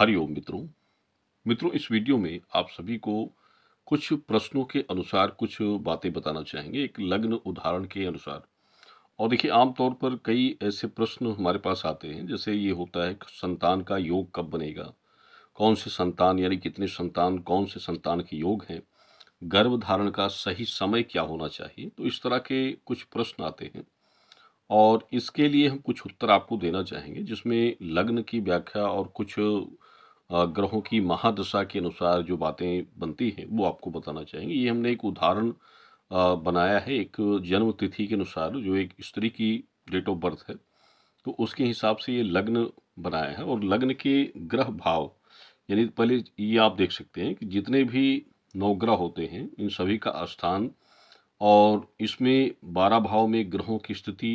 हरिओम मित्रों मित्रों इस वीडियो में आप सभी को कुछ प्रश्नों के अनुसार कुछ बातें बताना चाहेंगे एक लग्न उदाहरण के अनुसार और देखिए आमतौर पर कई ऐसे प्रश्न हमारे पास आते हैं जैसे ये होता है संतान का योग कब बनेगा कौन से संतान यानी कितने संतान कौन से संतान के योग हैं गर्भधारण का सही समय क्या होना चाहिए तो इस तरह के कुछ प्रश्न आते हैं और इसके लिए हम कुछ उत्तर आपको देना चाहेंगे जिसमें लग्न की व्याख्या और कुछ ग्रहों की महादशा के अनुसार जो बातें बनती हैं वो आपको बताना चाहेंगे ये हमने एक उदाहरण बनाया है एक जन्म तिथि के अनुसार जो एक स्त्री की डेट ऑफ बर्थ है तो उसके हिसाब से ये लग्न बनाया है और लग्न के ग्रह भाव यानी पहले ये आप देख सकते हैं कि जितने भी नवग्रह होते हैं इन सभी का स्थान और इसमें बारह भाव में ग्रहों की स्थिति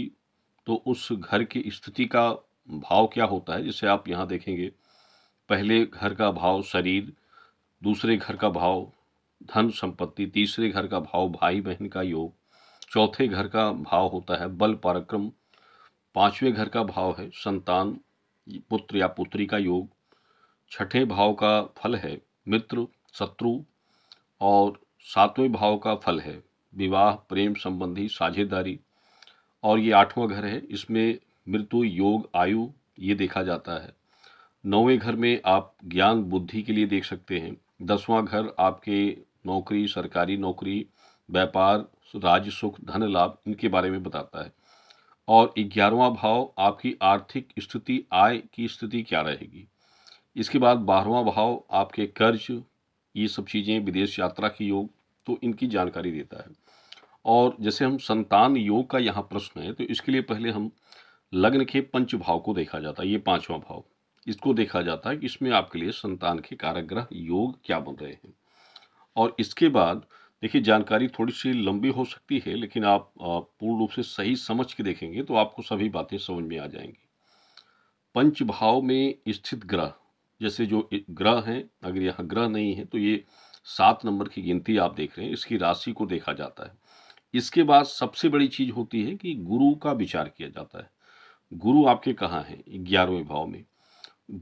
तो उस घर की स्थिति का भाव क्या होता है जिसे आप यहाँ देखेंगे पहले घर का भाव शरीर दूसरे घर का भाव धन संपत्ति तीसरे घर का भाव भाई बहन का योग चौथे घर का भाव होता है बल पराक्रम पांचवें घर का भाव है संतान पुत्र या पुत्री का योग छठे भाव का फल है मित्र शत्रु और सातवें भाव का फल है विवाह प्रेम संबंधी साझेदारी और ये आठवां घर है इसमें मृत्यु योग आयु ये देखा जाता है नौवें घर में आप ज्ञान बुद्धि के लिए देख सकते हैं दसवां घर आपके नौकरी सरकारी नौकरी व्यापार राज्य सुख धन लाभ इनके बारे में बताता है और ग्यारहवा भाव आपकी आर्थिक स्थिति आय की स्थिति क्या रहेगी इसके बाद बारहवा भाव आपके कर्ज ये सब चीज़ें विदेश यात्रा की योग तो इनकी जानकारी देता है और जैसे हम संतान योग का यहाँ प्रश्न है तो इसके लिए पहले हम लग्न के पंच भाव को देखा जाता है ये पाँचवा भाव इसको देखा जाता है कि इसमें आपके लिए संतान के काराग्रह योग क्या बन रहे हैं और इसके बाद देखिए जानकारी थोड़ी सी लंबी हो सकती है लेकिन आप पूर्ण रूप से सही समझ के देखेंगे तो आपको सभी बातें समझ में आ जाएंगी पंच भाव में स्थित ग्रह जैसे जो ग्रह हैं अगर यहाँ ग्रह नहीं है तो ये सात नंबर की गिनती आप देख रहे हैं इसकी राशि को देखा जाता है इसके बाद सबसे बड़ी चीज़ होती है कि गुरु का विचार किया जाता है गुरु आपके कहाँ हैं ग्यारहवें भाव में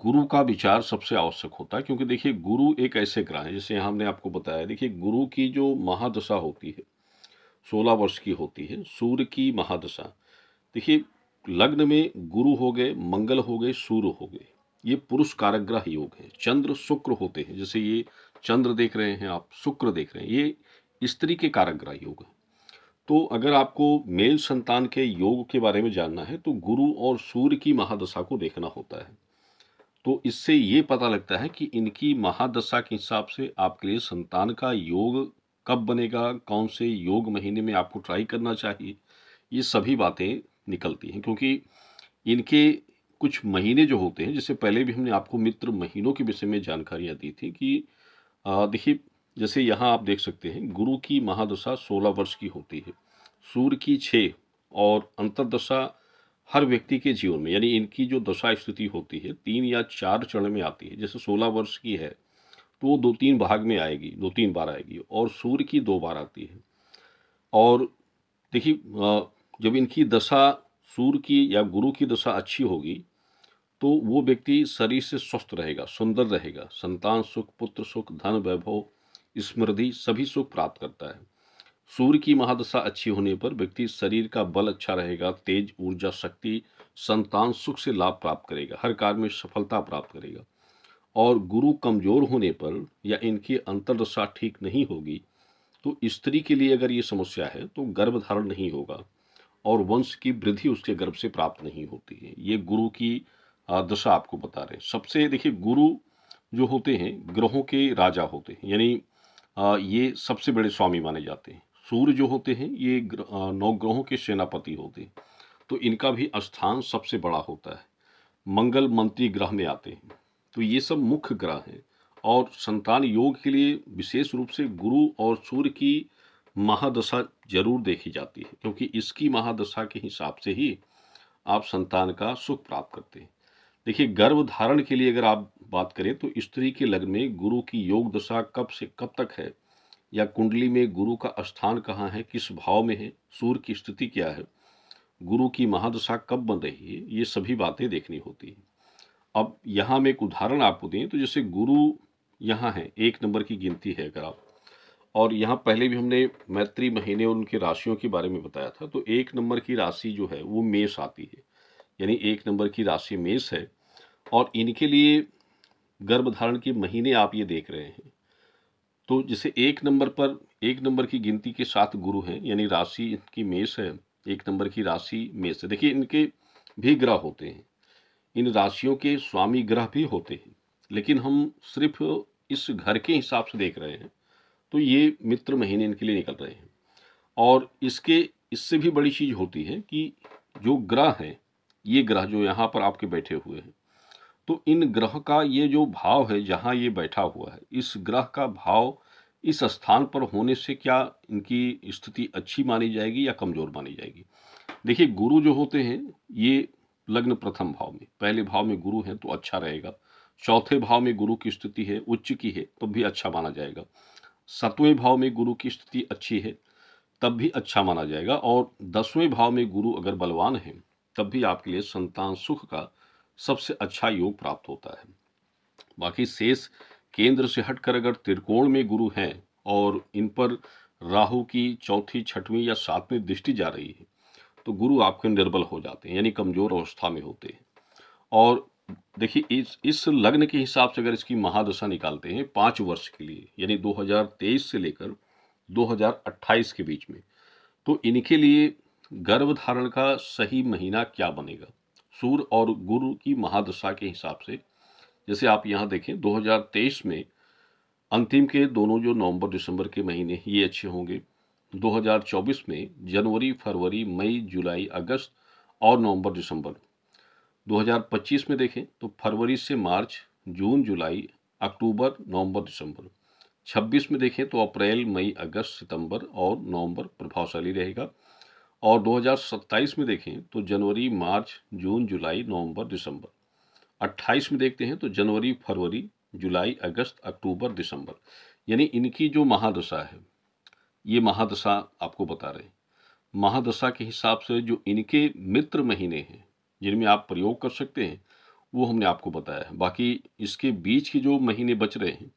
गुरु का विचार सबसे आवश्यक होता है क्योंकि देखिए गुरु एक ऐसे ग्रह हैं जैसे हमने आपको बताया देखिए गुरु की जो महादशा होती है सोलह वर्ष की होती है सूर्य की महादशा देखिए लग्न में गुरु हो गए मंगल हो गए सूर्य हो गए ये पुरुष ग्रह योग है चंद्र शुक्र होते हैं जैसे ये चंद्र देख रहे हैं आप शुक्र देख रहे हैं ये स्त्री के ग्रह योग है तो अगर आपको मेल संतान के योग के बारे में जानना है तो गुरु और सूर्य की महादशा को देखना होता है तो इससे ये पता लगता है कि इनकी महादशा के हिसाब से आपके लिए संतान का योग कब बनेगा कौन से योग महीने में आपको ट्राई करना चाहिए ये सभी बातें निकलती हैं क्योंकि इनके कुछ महीने जो होते हैं जिससे पहले भी हमने आपको मित्र महीनों के विषय में जानकारियाँ दी थी कि देखिए जैसे यहाँ आप देख सकते हैं गुरु की महादशा सोलह वर्ष की होती है सूर्य की छः और अंतरदशा हर व्यक्ति के जीवन में यानी इनकी जो दशा स्थिति होती है तीन या चार चरण में आती है जैसे सोलह वर्ष की है तो वो दो तीन भाग में आएगी दो तीन बार आएगी और सूर्य की दो बार आती है और देखिए जब इनकी दशा सूर्य की या गुरु की दशा अच्छी होगी तो वो व्यक्ति शरीर से स्वस्थ रहेगा सुंदर रहेगा संतान सुख पुत्र सुख धन वैभव स्मृति सभी सुख प्राप्त करता है सूर्य की महादशा अच्छी होने पर व्यक्ति शरीर का बल अच्छा रहेगा तेज ऊर्जा शक्ति संतान सुख से लाभ प्राप्त करेगा हर कार्य में सफलता प्राप्त करेगा और गुरु कमजोर होने पर या इनकी अंतरदशा ठीक नहीं होगी तो स्त्री के लिए अगर ये समस्या है तो गर्भधारण नहीं होगा और वंश की वृद्धि उसके गर्भ से प्राप्त नहीं होती है ये गुरु की दशा आपको बता रहे हैं सबसे देखिए गुरु जो होते हैं ग्रहों के राजा होते हैं यानी ये सबसे बड़े स्वामी माने जाते हैं सूर्य जो होते हैं ये नौ ग्रहों के सेनापति होते हैं तो इनका भी स्थान सबसे बड़ा होता है मंगल मंत्री ग्रह में आते हैं तो ये सब मुख्य ग्रह हैं और संतान योग के लिए विशेष रूप से गुरु और सूर्य की महादशा जरूर देखी जाती है क्योंकि इसकी महादशा के हिसाब से ही आप संतान का सुख प्राप्त करते हैं देखिए गर्भ धारण के लिए अगर आप बात करें तो स्त्री के लग्न में गुरु की योग दशा कब से कब तक है या कुंडली में गुरु का स्थान कहाँ है किस भाव में है सूर्य की स्थिति क्या है गुरु की महादशा कब बन रही है ये सभी बातें देखनी होती हैं अब यहाँ मैं एक उदाहरण आपको दें तो जैसे गुरु यहाँ है एक नंबर की गिनती है अगर आप और यहाँ पहले भी हमने मैत्री महीने और उनके राशियों के बारे में बताया था तो एक नंबर की राशि जो है वो मेष आती है यानी एक नंबर की राशि मेष है और इनके लिए गर्भधारण के महीने आप ये देख रहे हैं तो जैसे एक नंबर पर एक नंबर की गिनती के साथ गुरु हैं यानी राशि इनकी मेष है एक नंबर की राशि मेष है देखिए इनके भी ग्रह होते हैं इन राशियों के स्वामी ग्रह भी होते हैं लेकिन हम सिर्फ इस घर के हिसाब से देख रहे हैं तो ये मित्र महीने इनके लिए निकल रहे हैं और इसके इससे भी बड़ी चीज़ होती है कि जो ग्रह हैं ये ग्रह जो यहाँ पर आपके बैठे हुए हैं तो इन ग्रह का ये जो भाव है जहाँ ये बैठा हुआ है इस ग्रह का भाव इस स्थान पर होने से क्या इनकी स्थिति अच्छी मानी जाएगी या कमज़ोर मानी जाएगी देखिए गुरु जो होते हैं ये लग्न प्रथम भाव में पहले भाव में गुरु हैं तो अच्छा रहेगा चौथे भाव में गुरु की स्थिति है उच्च की है तब भी अच्छा माना जाएगा सातवें भाव में गुरु की स्थिति अच्छी है तब भी अच्छा माना जाएगा और दसवें भाव में गुरु अगर बलवान है तब भी आपके लिए संतान सुख का सबसे अच्छा योग प्राप्त होता है बाकी शेष केंद्र से हटकर अगर त्रिकोण में गुरु हैं और इन पर राहु की चौथी छठवीं या सातवीं दृष्टि जा रही है तो गुरु आपके निर्बल हो जाते हैं यानी कमजोर अवस्था में होते हैं और देखिए इस इस लग्न के हिसाब से अगर इसकी महादशा निकालते हैं पाँच वर्ष के लिए यानी 2023 से लेकर 2028 के बीच में तो इनके लिए गर्भधारण का सही महीना क्या बनेगा सूर्य और गुरु की महादशा के हिसाब से जैसे आप यहाँ देखें 2023 में अंतिम के दोनों जो नवंबर दिसंबर के महीने ये अच्छे होंगे 2024 में जनवरी फरवरी मई जुलाई अगस्त और नवंबर दिसंबर 2025 में देखें तो फरवरी से मार्च जून जुलाई अक्टूबर नवंबर दिसंबर 26 में देखें तो अप्रैल मई अगस्त सितंबर और नवंबर प्रभावशाली रहेगा और 2027 में देखें तो जनवरी मार्च जून जुलाई नवंबर दिसंबर अट्ठाईस में देखते हैं तो जनवरी फरवरी जुलाई अगस्त अक्टूबर दिसंबर यानी इनकी जो महादशा है ये महादशा आपको बता रहे हैं महादशा के हिसाब से जो इनके मित्र महीने हैं जिनमें आप प्रयोग कर सकते हैं वो हमने आपको बताया है बाकी इसके बीच के जो महीने बच रहे हैं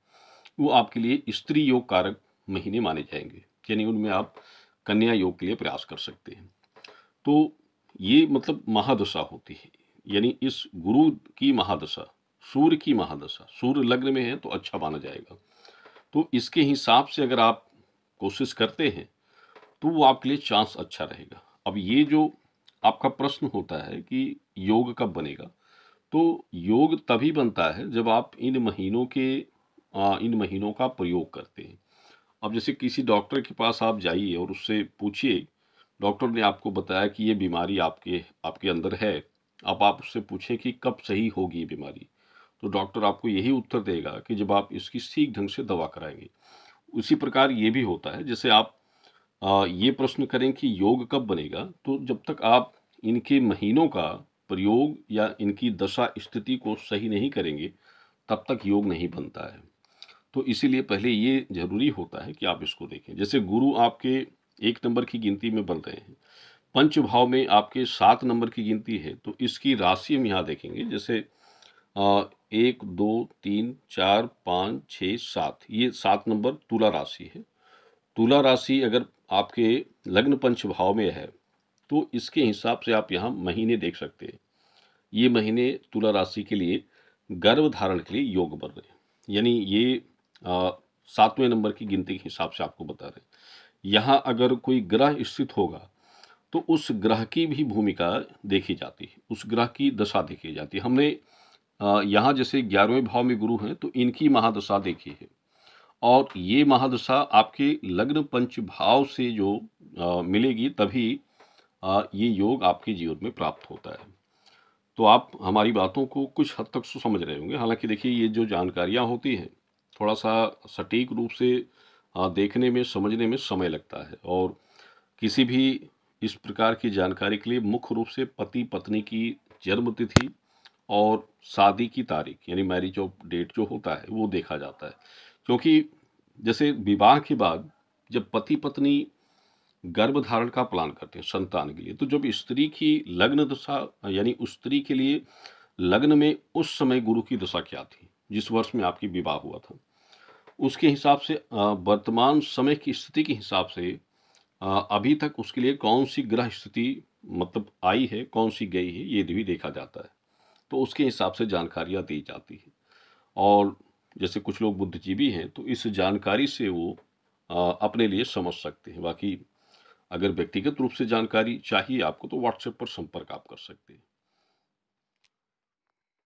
वो आपके लिए स्त्री योग कारक महीने माने जाएंगे यानी उनमें आप कन्या योग के लिए प्रयास कर सकते हैं तो ये मतलब महादशा होती है यानी इस गुरु की महादशा सूर्य की महादशा सूर्य लग्न में है तो अच्छा माना जाएगा तो इसके हिसाब से अगर आप कोशिश करते हैं तो वो आपके लिए चांस अच्छा रहेगा अब ये जो आपका प्रश्न होता है कि योग कब बनेगा तो योग तभी बनता है जब आप इन महीनों के इन महीनों का प्रयोग करते हैं अब जैसे किसी डॉक्टर के पास आप जाइए और उससे पूछिए डॉक्टर ने आपको बताया कि ये बीमारी आपके आपके अंदर है अब आप उससे पूछें कि कब सही होगी ये बीमारी तो डॉक्टर आपको यही उत्तर देगा कि जब आप इसकी ठीक ढंग से दवा कराएंगे उसी प्रकार ये भी होता है जैसे आप ये प्रश्न करें कि योग कब बनेगा तो जब तक आप इनके महीनों का प्रयोग या इनकी दशा स्थिति को सही नहीं करेंगे तब तक योग नहीं बनता है तो इसीलिए पहले ये जरूरी होता है कि आप इसको देखें जैसे गुरु आपके एक नंबर की गिनती में बन रहे हैं पंच भाव में आपके सात नंबर की गिनती है तो इसकी राशि हम यहाँ देखेंगे जैसे एक दो तीन चार पाँच छः सात ये सात नंबर तुला राशि है तुला राशि अगर आपके लग्न पंच भाव में है तो इसके हिसाब से आप यहाँ महीने देख सकते हैं ये महीने तुला राशि के लिए गर्भ धारण के लिए योग बन रहे हैं यानी ये सातवें नंबर की गिनती के हिसाब से आपको बता रहे हैं यहाँ अगर कोई ग्रह स्थित होगा तो उस ग्रह की भी भूमिका देखी जाती है उस ग्रह की दशा देखी जाती है हमने यहाँ जैसे ग्यारहवें भाव में गुरु हैं तो इनकी महादशा देखी है और ये महादशा आपके लग्न पंच भाव से जो आ, मिलेगी तभी आ, ये योग आपके जीवन में प्राप्त होता है तो आप हमारी बातों को कुछ हद तक समझ रहे होंगे हालांकि देखिए ये जो जानकारियाँ होती हैं थोड़ा सा सटीक रूप से देखने में समझने में समय लगता है और किसी भी इस प्रकार की जानकारी के लिए मुख्य रूप से पति पत्नी की जन्म तिथि और शादी की तारीख यानी मैरिज ऑफ डेट जो होता है वो देखा जाता है क्योंकि जैसे विवाह के बाद जब पति पत्नी गर्भ धारण का प्लान करते हैं संतान के लिए तो जब स्त्री की लग्न दशा यानी उस स्त्री के लिए लग्न में उस समय गुरु की दशा क्या थी जिस वर्ष में आपकी विवाह हुआ था उसके हिसाब से वर्तमान समय की स्थिति के हिसाब से अभी तक उसके लिए कौन सी ग्रह स्थिति मतलब आई है कौन सी गई है ये भी देखा जाता है तो उसके हिसाब से जानकारियाँ दी जाती हैं और जैसे कुछ लोग बुद्धिजीवी हैं तो इस जानकारी से वो अपने लिए समझ सकते हैं बाकी अगर व्यक्तिगत रूप से जानकारी चाहिए आपको तो व्हाट्सएप पर संपर्क आप कर सकते हैं